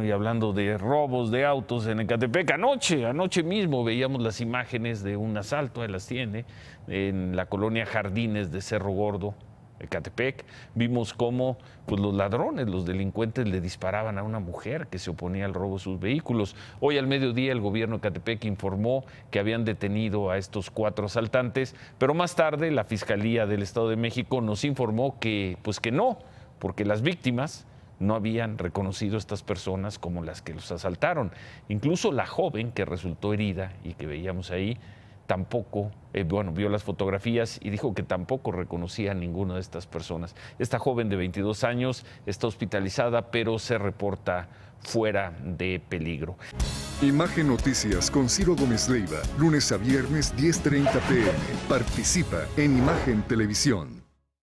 y hablando de robos de autos en Ecatepec, anoche, anoche mismo veíamos las imágenes de un asalto, ahí las tiene, en la colonia Jardines de Cerro Gordo, Ecatepec. Vimos cómo pues, los ladrones, los delincuentes le disparaban a una mujer que se oponía al robo de sus vehículos. Hoy al mediodía el gobierno de Ecatepec informó que habían detenido a estos cuatro asaltantes, pero más tarde la Fiscalía del Estado de México nos informó que, pues, que no, porque las víctimas no habían reconocido a estas personas como las que los asaltaron. Incluso la joven que resultó herida y que veíamos ahí, tampoco, eh, bueno, vio las fotografías y dijo que tampoco reconocía a ninguna de estas personas. Esta joven de 22 años está hospitalizada, pero se reporta fuera de peligro. Imagen Noticias con Ciro Gómez Leiva, lunes a viernes 10.30 pm. Participa en Imagen Televisión.